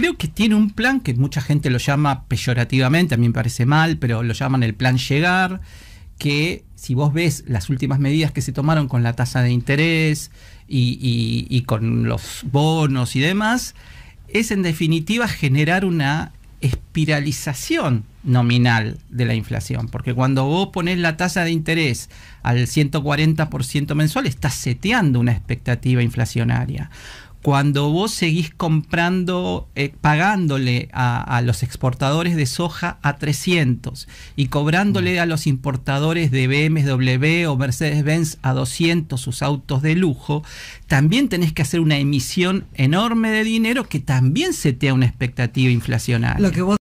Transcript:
creo que tiene un plan que mucha gente lo llama peyorativamente, a mí me parece mal, pero lo llaman el plan llegar, que si vos ves las últimas medidas que se tomaron con la tasa de interés y, con los bonos y demás, es en definitiva generar una espiralización nominal de la inflación, porque cuando vos pones la tasa de interés al 140% mensual, estás seteando una expectativa inflacionaria cuando vos seguís comprando, eh, pagándole a, los exportadores de soja a 300 y cobrándole mm. a los importadores de BMW o Mercedes-Benz a 200 sus autos de lujo, también tenés que hacer una emisión enorme de dinero que también setea una expectativa inflacionaria. Lo que